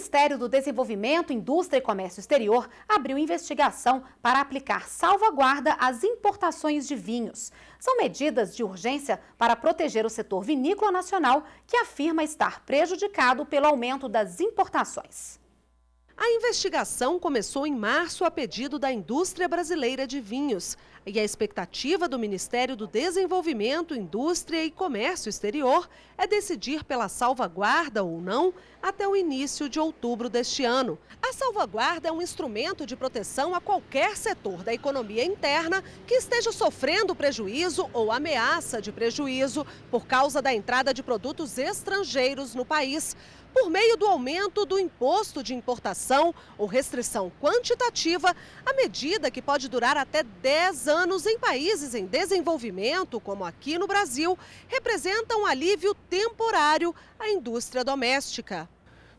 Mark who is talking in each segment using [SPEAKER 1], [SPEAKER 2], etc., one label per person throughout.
[SPEAKER 1] Ministério do Desenvolvimento, Indústria e Comércio Exterior abriu investigação para aplicar salvaguarda às importações de vinhos. São medidas de urgência para proteger o setor vinícola nacional, que afirma estar prejudicado pelo aumento das importações. A investigação começou em março a pedido da indústria brasileira de vinhos. E a expectativa do Ministério do Desenvolvimento, Indústria e Comércio Exterior é decidir pela salvaguarda ou não até o início de outubro deste ano. A salvaguarda é um instrumento de proteção a qualquer setor da economia interna que esteja sofrendo prejuízo ou ameaça de prejuízo por causa da entrada de produtos estrangeiros no país por meio do aumento do imposto de importação ou restrição quantitativa, a medida que pode durar até 10 anos em países em desenvolvimento, como aqui no Brasil, representa um alívio temporário à indústria doméstica.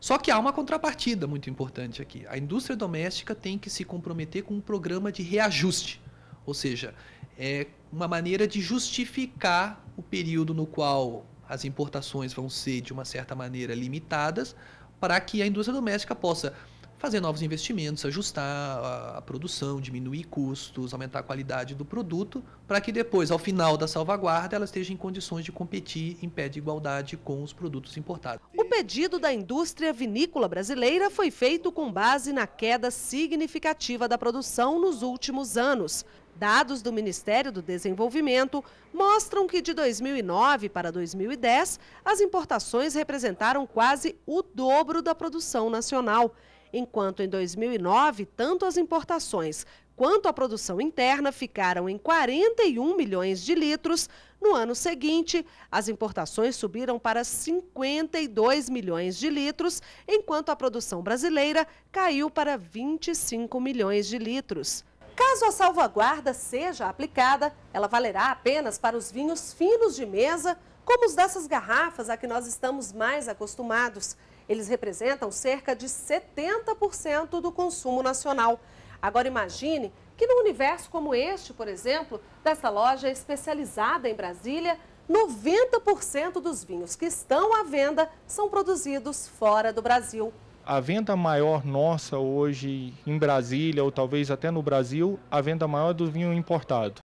[SPEAKER 2] Só que há uma contrapartida muito importante aqui. A indústria doméstica tem que se comprometer com um programa de reajuste, ou seja, é uma maneira de justificar o período no qual as importações vão ser de uma certa maneira limitadas para que a indústria doméstica possa fazer novos investimentos, ajustar a, a produção, diminuir custos, aumentar a qualidade do produto, para que depois, ao final da salvaguarda, ela esteja em condições de competir em pé de igualdade com os produtos importados.
[SPEAKER 1] O pedido da indústria vinícola brasileira foi feito com base na queda significativa da produção nos últimos anos. Dados do Ministério do Desenvolvimento mostram que de 2009 para 2010, as importações representaram quase o dobro da produção nacional enquanto em 2009, tanto as importações quanto a produção interna ficaram em 41 milhões de litros. No ano seguinte, as importações subiram para 52 milhões de litros, enquanto a produção brasileira caiu para 25 milhões de litros. Caso a salvaguarda seja aplicada, ela valerá apenas para os vinhos finos de mesa, como os dessas garrafas a que nós estamos mais acostumados. Eles representam cerca de 70% do consumo nacional. Agora imagine que num universo como este, por exemplo, dessa loja especializada em Brasília, 90% dos vinhos que estão à venda são produzidos fora do Brasil.
[SPEAKER 2] A venda maior nossa hoje em Brasília, ou talvez até no Brasil, a venda maior é do vinho importado.